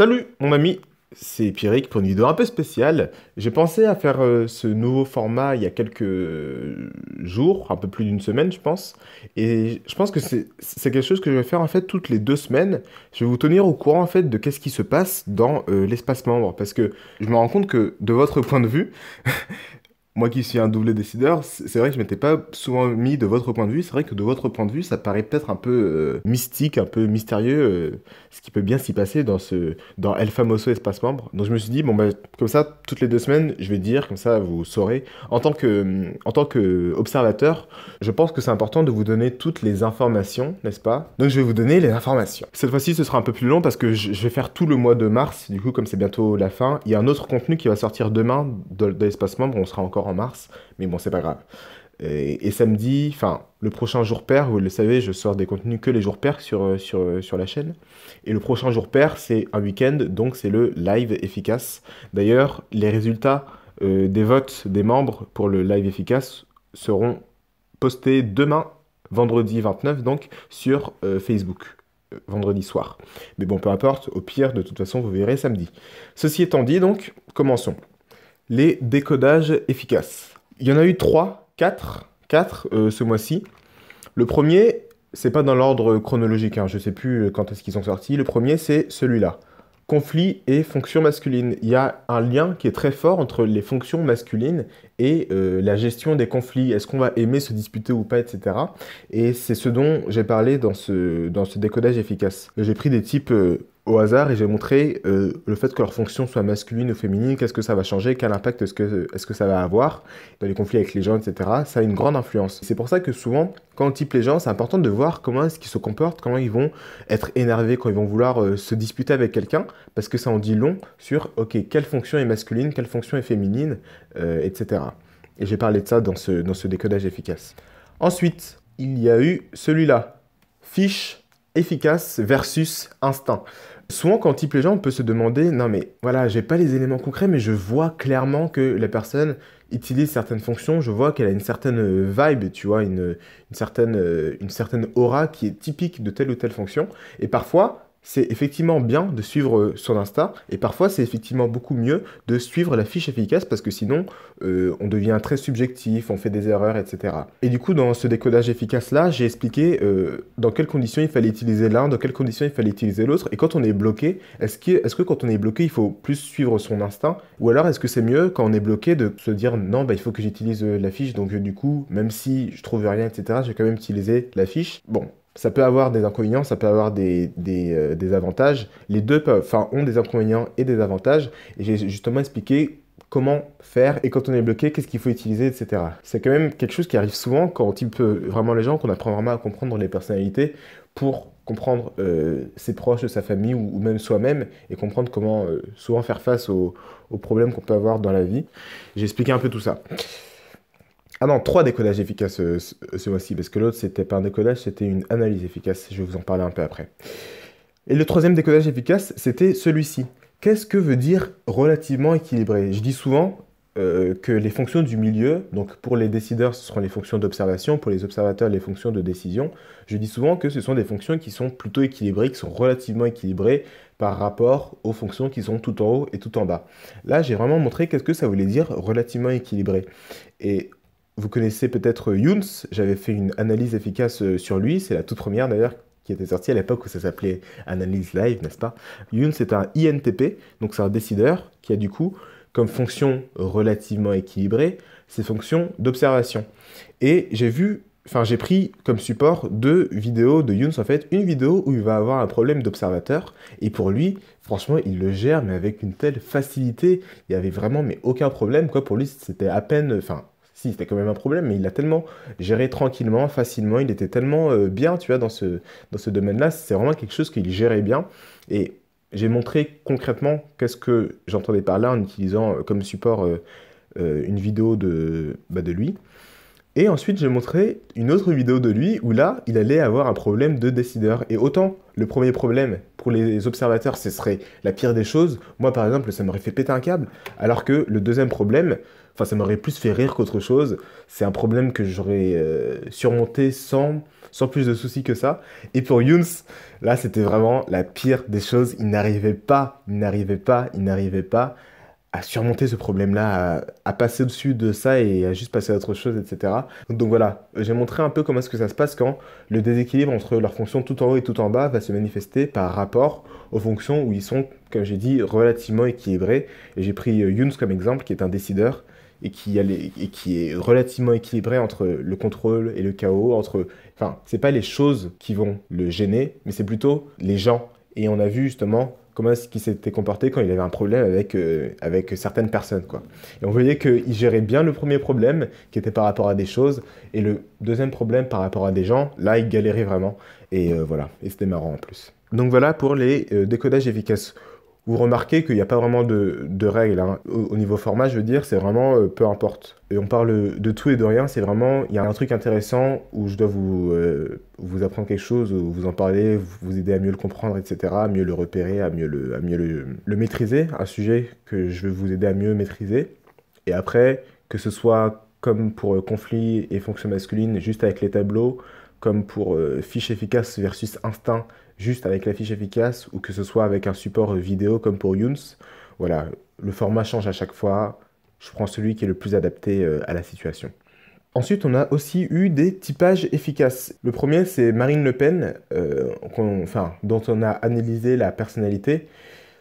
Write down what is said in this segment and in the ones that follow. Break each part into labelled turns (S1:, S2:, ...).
S1: Salut mon ami, c'est Pierrick pour une vidéo un peu spéciale. J'ai pensé à faire euh, ce nouveau format il y a quelques euh, jours, un peu plus d'une semaine je pense. Et je pense que c'est quelque chose que je vais faire en fait toutes les deux semaines. Je vais vous tenir au courant en fait de qu'est-ce qui se passe dans euh, l'espace membre. Parce que je me rends compte que de votre point de vue, moi qui suis un double décideur, c'est vrai que je m'étais pas souvent mis de votre point de vue. C'est vrai que de votre point de vue, ça paraît peut-être un peu euh, mystique, un peu mystérieux, euh, ce qui peut bien s'y passer dans ce dans El Famoso Espace Membre. Donc je me suis dit bon ben comme ça, toutes les deux semaines, je vais dire comme ça, vous saurez. En tant que en tant que observateur, je pense que c'est important de vous donner toutes les informations, n'est-ce pas Donc je vais vous donner les informations. Cette fois-ci, ce sera un peu plus long parce que je, vais faire tout le mois de mars. Du coup, comme c'est bientôt la fin, il y a un autre contenu qui va sortir demain de, de l'espace membre. On sera encore en mars, mais bon, c'est pas grave. Et, samedi, enfin, le prochain jour pair, vous le savez, je sors des contenus que les jours pairs sur, euh, sur, euh, sur la chaîne. Et le prochain jour pair, c'est un week-end, donc c'est le live efficace. D'ailleurs, les résultats euh, des votes des membres pour le live efficace seront postés demain, vendredi 29, donc sur Facebook vendredi soir. Mais bon, peu importe, au pire, de toute façon, vous verrez samedi. Ceci étant dit, donc, commençons les décodages efficaces. Il y en a eu trois, quatre, quatre euh, ce mois-ci. Le premier, c'est pas dans l'ordre chronologique, hein, je sais plus euh, quand est-ce qu'ils sont sortis. Le premier, c'est celui-là. Conflits et fonctions masculine. Il y a un lien qui est très fort entre les fonctions masculines et euh, la gestion des conflits. Est-ce qu'on va aimer se disputer ou pas, etc. Et c'est ce dont j'ai parlé dans ce, dans ce décodage efficace. J'ai pris des types au hasard et j'ai montré euh, le fait que leur fonction soit masculine ou féminine, qu'est-ce que ça va changer, quel impact est-ce que, est que, ça va avoir dans les conflits avec les gens, etc. Ça a une grande influence. C'est pour ça que souvent, quand on type les gens, c'est important de voir comment est-ce qu'ils se comportent, comment ils vont être énervés, quand ils vont vouloir euh, se disputer avec quelqu'un, parce que ça en dit long sur, ok, quelle fonction est masculine, quelle fonction est féminine, euh, etc. Et j'ai parlé de ça dans ce, dans ce décodage efficace. Ensuite, il y a eu celui-là, fiche efficace versus instinct. Souvent, quand on type les gens, on peut se demander non, mais voilà, j'ai pas les éléments concrets, mais je vois clairement que la personne utilise certaines fonctions, je vois qu'elle a une certaine euh, vibe, tu vois, une, certaine, euh, une certaine aura qui est typique de telle ou telle fonction. Et parfois, c'est effectivement bien de suivre euh, son instinct et parfois c'est effectivement beaucoup mieux de suivre la fiche efficace parce que sinon euh, on devient très subjectif, on fait des erreurs, etc. Et du coup dans ce décodage efficace là, j'ai expliqué euh, dans quelles conditions il fallait utiliser l'un, dans quelles conditions il fallait utiliser l'autre et quand on est bloqué, est-ce que, que quand on est bloqué il faut plus suivre son instinct ou alors est-ce que c'est mieux quand on est bloqué de se dire non bah il faut que j'utilise la fiche donc du coup même si je trouve rien etc je vais quand même utiliser la fiche. Bon ça peut avoir des inconvénients, ça peut avoir des, euh, avantages. Les deux ont des inconvénients et des avantages. j'ai justement expliqué comment faire et quand on est bloqué, qu'est-ce qu'il faut utiliser, etc. C'est quand même quelque chose qui arrive souvent quand on type euh, vraiment les gens, qu'on apprend vraiment à comprendre les personnalités pour comprendre euh, ses proches, sa famille ou, même soi-même et comprendre comment souvent faire face aux problèmes qu'on peut avoir dans la vie. J'ai expliqué un peu tout ça. Ah non, trois décodages efficaces euh, euh, ce, mois-ci, parce que l'autre, c'était pas un décodage, c'était une analyse efficace. Je vais vous en parler un peu après. Et le troisième décodage efficace, c'était celui-ci. Qu'est-ce que veut dire relativement équilibré Je dis souvent euh, que les fonctions du milieu, donc pour les décideurs, ce seront les fonctions d'observation, pour les observateurs, les fonctions de décision. Je dis souvent que ce sont des fonctions qui sont plutôt équilibrées, qui sont relativement équilibrées par rapport aux fonctions qui sont tout en haut et tout en bas. Là, j'ai vraiment montré qu'est-ce que ça voulait dire relativement équilibré. Et vous connaissez peut-être euh, Younes, j'avais fait une analyse efficace euh, sur lui, c'est la toute première d'ailleurs qui était sortie à l'époque où ça s'appelait Analyse Live, n'est-ce pas Younes c'est un INTP, donc c'est un décideur qui a du coup comme fonction relativement équilibrée ses fonctions d'observation. Et j'ai vu enfin j'ai pris comme support deux vidéos de Younes en fait, une vidéo où il va avoir un problème d'observateur et pour lui, franchement, il le gère mais avec une telle facilité, il n'y avait vraiment mais aucun problème quoi pour lui, c'était à peine enfin si, c'était quand même un problème, mais il l'a tellement géré tranquillement, facilement, il était tellement euh, bien, tu vois, dans ce, dans ce domaine-là. C'est vraiment quelque chose qu'il gérait bien. Et j'ai montré concrètement qu'est-ce que j'entendais par là en utilisant euh, comme support euh, une vidéo de, bah, de lui. Et ensuite, j'ai montré une autre vidéo de lui où là, il allait avoir un problème de décideur. Et autant le premier problème pour les observateurs, ce serait la pire des choses. Moi, par exemple, ça m'aurait fait péter un câble. Alors que le deuxième problème, enfin, ça m'aurait plus fait rire qu'autre chose. C'est un problème que j'aurais euh, surmonté sans, sans plus de soucis que ça. Et pour Younes, là, c'était vraiment la pire des choses. Il n'arrivait pas, il n'arrivait pas, il n'arrivait pas à surmonter ce problème-là, à, passer au-dessus de ça et à juste passer à autre chose, etc. Donc, voilà, j'ai montré un peu comment est-ce que ça se passe quand le déséquilibre entre leurs fonctions tout en haut et tout en bas va se manifester par rapport aux fonctions où ils sont, comme j'ai dit, relativement équilibrés. Et j'ai pris euh, Younes comme exemple, qui est un décideur, et qui, qui est relativement équilibré entre le contrôle et le chaos, entre... Enfin, c'est pas les choses qui vont le gêner, mais c'est plutôt les gens. Et on a vu justement comment est-ce qu'il s'était comporté quand il avait un problème avec, euh, avec certaines personnes. Quoi. Et on voyait qu'il gérait bien le premier problème, qui était par rapport à des choses, et le deuxième problème par rapport à des gens, là, il galérait vraiment. Et euh, voilà, et c'était marrant en plus. Donc voilà pour les euh, décodages efficaces vous remarquez qu'il n'y a pas vraiment de, règles. Hein. Au, niveau format, je veux dire, c'est vraiment euh, peu importe. Et on parle de tout et de rien, c'est vraiment, il y a un truc intéressant où je dois vous, euh, vous apprendre quelque chose, vous en parler, vous, aider à mieux le comprendre, etc., à mieux le repérer, à mieux le, à mieux le, maîtriser, un sujet que je veux vous aider à mieux maîtriser. Et après, que ce soit comme pour euh, conflit et fonction masculine, juste avec les tableaux, comme pour euh, fiche efficace versus instinct, juste avec la fiche efficace, ou que ce soit avec un support euh, vidéo comme pour Younes. Voilà, le format change à chaque fois. Je prends celui qui est le plus adapté euh, à la situation. Ensuite, on a aussi eu des typages efficaces. Le premier, c'est Marine Le Pen, dont on a analysé la personnalité.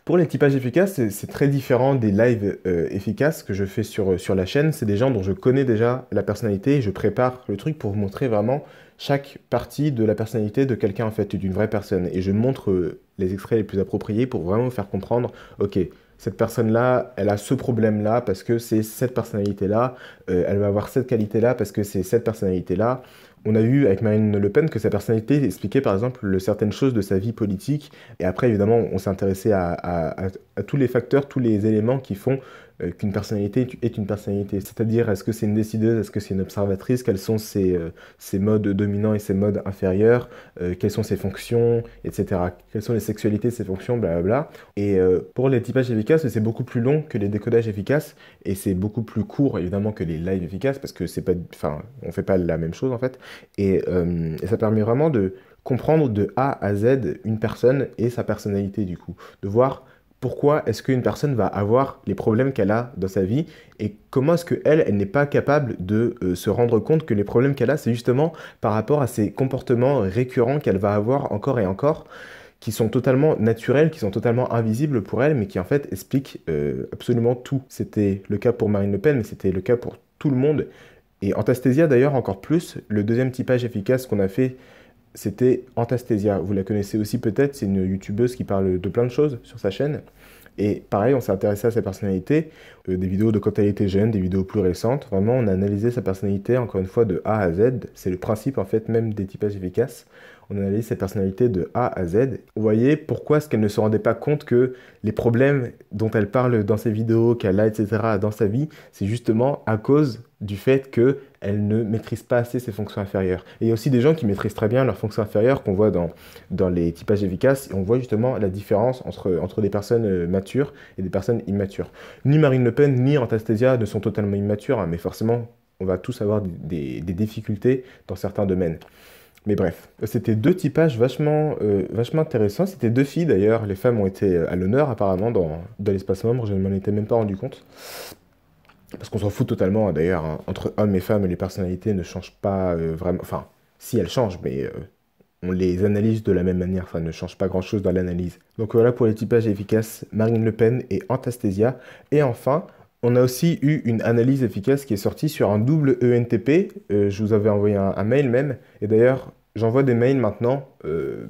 S1: Pour les typages efficaces, c'est très différent des lives efficaces que je fais sur, sur la chaîne. C'est des gens dont je connais déjà la personnalité et je prépare le truc pour vous montrer vraiment chaque partie de la personnalité de quelqu'un en fait, d'une vraie personne. Et je montre euh, les extraits les plus appropriés pour vraiment faire comprendre, ok, cette personne-là, elle a ce problème-là parce que c'est cette personnalité-là, euh, elle va avoir cette qualité-là parce que c'est cette personnalité-là. On a vu avec Marine Le Pen que sa personnalité expliquait par exemple certaines choses de sa vie politique. Et après, évidemment, on s'est intéressé à, tous les facteurs, tous les éléments qui font euh, qu'une personnalité est une personnalité. C'est-à-dire, est-ce que c'est une décideuse, est-ce que c'est une observatrice, quels sont ses, euh, modes dominants et ses modes inférieurs, euh, quelles sont ses fonctions, etc. Quelles sont les sexualités, de ses fonctions, blablabla. Et pour les typages efficaces, c'est beaucoup plus long que les décodages efficaces, et c'est beaucoup plus court, évidemment, que les lives efficaces, parce que c'est pas... on fait pas la même chose, en fait. et, et ça permet vraiment de comprendre de A à Z une personne et sa personnalité, du coup. De voir pourquoi est-ce qu'une personne va avoir les problèmes qu'elle a dans sa vie et comment est-ce qu'elle, elle, n'est pas capable de euh, se rendre compte que les problèmes qu'elle a, c'est justement par rapport à ces comportements récurrents qu'elle va avoir encore et encore qui sont totalement naturels, qui sont totalement invisibles pour elle, mais qui en fait expliquent euh, absolument tout. C'était le cas pour Marine Le Pen, mais c'était le cas pour tout le monde. Et Antastésia d'ailleurs encore plus, le deuxième typage efficace qu'on a fait c'était Antastasia. Vous la connaissez aussi peut-être, c'est une youtubeuse qui parle de plein de choses sur sa chaîne. Et pareil, on s'est intéressé à sa personnalité, euh, des vidéos de quand elle était jeune, des vidéos plus récentes. Vraiment, on a analysé sa personnalité, encore une fois, de A à Z. C'est le principe, en fait, même des typages efficaces. On analyse sa personnalité de A à Z. Vous voyez pourquoi est-ce qu'elle ne se rendait pas compte que les problèmes dont elle parle dans ses vidéos, qu'elle a, etc., dans sa vie, c'est justement à cause du fait qu'elle ne maîtrise pas assez ses fonctions inférieures. Et il y a aussi des gens qui maîtrisent très bien leurs fonctions inférieures qu'on voit dans, dans les typages efficaces, et on voit justement la différence entre, entre des personnes euh, matures et des personnes immatures. Ni Marine Le Pen ni Anastasia ne sont totalement immatures, hein, mais forcément, on va tous avoir des, difficultés dans certains domaines. Mais bref, c'était deux typages vachement, euh, vachement intéressants. C'était deux filles d'ailleurs. Les femmes ont été euh, à l'honneur apparemment dans, dans l'espace membre. Je ne m'en étais même pas rendu compte parce qu'on s'en fout totalement hein, d'ailleurs, hein. entre hommes et femmes, les personnalités ne changent pas euh, vraiment, enfin, si elles changent, mais euh, on les analyse de la même manière, Enfin, ne change pas grand-chose dans l'analyse. Donc voilà pour les typages efficaces, Marine Le Pen et Antastasia. Et enfin, on a aussi eu une analyse efficace qui est sortie sur un double ENTP, euh, je vous avais envoyé un, mail même, et d'ailleurs, J'envoie des mails maintenant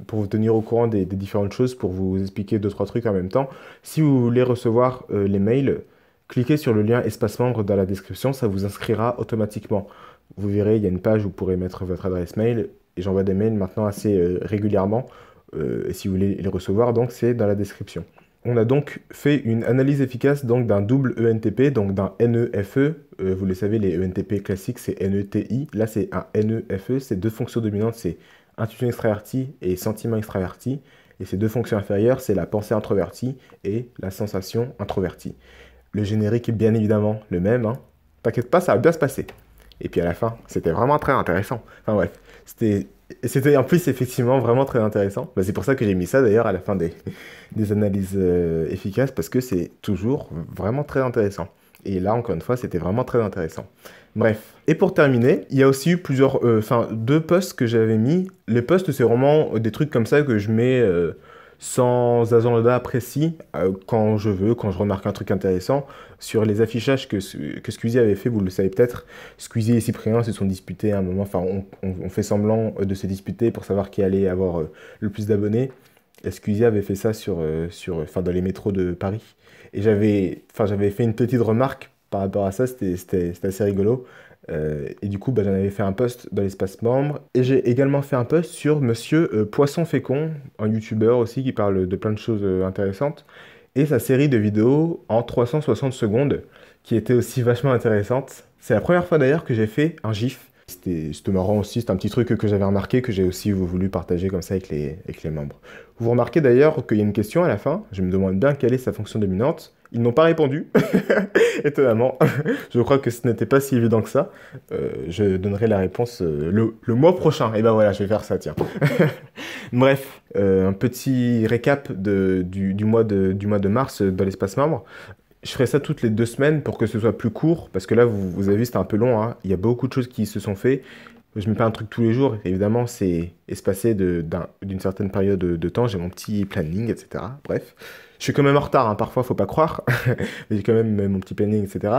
S1: pour vous tenir au courant des, différentes choses, pour vous expliquer deux trois trucs en même temps. Si vous voulez recevoir les mails, Cliquez sur le lien espace membre dans la description, ça vous inscrira automatiquement. Vous verrez, il y a une page où vous pourrez mettre votre adresse mail et j'envoie des mails maintenant assez euh, régulièrement. Euh, et si vous voulez les recevoir, donc c'est dans la description. On a donc fait une analyse efficace donc d'un double ENTP, donc d'un NEFE. E. Euh, vous le savez, les ENTP classiques, c'est NETI. Là, c'est un NEFE. Ces deux fonctions dominantes, c'est intuition extravertie et sentiment extraverti. Et ces deux fonctions inférieures, c'est la pensée introvertie et la sensation introvertie. Le générique est bien évidemment le même. Hein. T'inquiète pas, ça va bien se passer. Et puis à la fin, c'était vraiment très intéressant. Enfin bref, c'était c'était en plus effectivement vraiment très intéressant. Bah, c'est pour ça que j'ai mis ça d'ailleurs à la fin des, analyses euh, efficaces, parce que c'est toujours vraiment très intéressant. Et là, encore une fois, c'était vraiment très intéressant. Bref. Et pour terminer, il y a aussi eu plusieurs, euh, enfin, deux posts que j'avais mis. Les posts, c'est vraiment des trucs comme ça que je mets euh, sans agenda précis, euh, quand je veux, quand je remarque un truc intéressant. Sur les affichages que, que Squeezie avait fait, vous le savez peut-être, Squeezie et Cyprien se sont disputés à un moment, enfin on, fait semblant euh, de se disputer pour savoir qui allait avoir euh, le plus d'abonnés. Et avait fait ça sur, sur, enfin, dans les métros de Paris. Et j'avais fait une petite remarque par rapport à ça, c'était assez rigolo. Euh, et du coup, bah, j'en avais fait un post dans l'espace membre. Et j'ai également fait un post sur Monsieur euh, Poisson Fécond, un youtubeur aussi qui parle de plein de choses euh, intéressantes, et sa série de vidéos en 360 secondes, qui était aussi vachement intéressante. C'est la première fois d'ailleurs que j'ai fait un GIF. C'était marrant aussi, c'est un petit truc que j'avais remarqué, que j'ai aussi voulu partager comme ça avec les membres. Vous remarquez d'ailleurs qu'il y a une question à la fin, je me demande bien quelle est sa fonction dominante. Ils n'ont pas répondu, étonnamment. je crois que ce n'était pas si évident que ça. Euh, je donnerai la réponse euh, le, mois prochain. Et eh ben voilà, je vais faire ça, tiens. Bref, euh, un petit récap du, mois de, du mois de mars dans l'espace membre. Je ferai ça toutes les deux semaines pour que ce soit plus court, parce que là, vous, avez vu, c'était un peu long. Hein. Il y a beaucoup de choses qui se sont faites je ne mets pas un truc tous les jours, évidemment, c'est espacé d'une certaine période de, de temps, j'ai mon petit planning, etc. Bref, je suis quand même en retard, hein, parfois, faut pas croire. J'ai quand même mon petit planning, etc.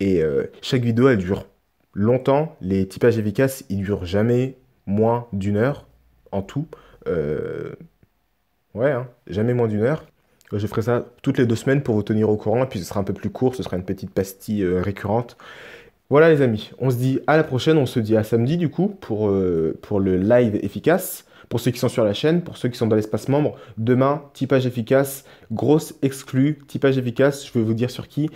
S1: Et euh, chaque vidéo, elle dure longtemps. Les typages efficaces, ils durent jamais moins d'une heure en tout. Euh, ouais, hein, jamais moins d'une heure. Euh, je ferai ça toutes les deux semaines pour vous tenir au courant. Et puis ce sera un peu plus court, ce sera une petite pastille récurrente. Voilà les amis, on se dit à la prochaine, on se dit à samedi du coup pour, pour le live efficace. Pour ceux qui sont sur la chaîne, pour ceux qui sont dans l'espace membre, demain, typage efficace, grosse exclue, typage efficace, je vais vous dire sur qui,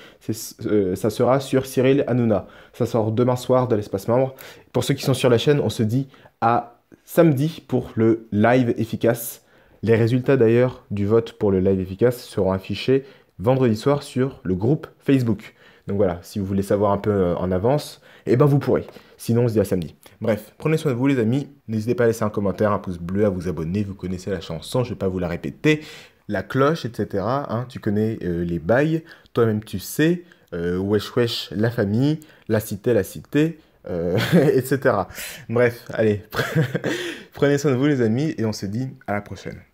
S1: euh, ça sera sur Cyril Hanouna. Ça sort demain soir dans l'espace membre. Pour ceux qui sont sur la chaîne, on se dit à samedi pour le live efficace. Les résultats d'ailleurs du vote pour le live efficace seront affichés vendredi soir sur le groupe Facebook. Donc voilà, si vous voulez savoir un peu euh, en avance, eh ben vous pourrez. Sinon, on se dit à samedi. Bref, prenez soin de vous les amis. N'hésitez pas à laisser un commentaire, un pouce bleu, à vous abonner. Vous connaissez la chanson, je ne vais pas vous la répéter. La cloche, etc. Hein. tu connais euh, les bails. Toi-même, tu sais. Euh, wesh wesh, la famille. La cité, la cité. etc. Bref, allez. prenez soin de vous les amis et on se dit à la prochaine.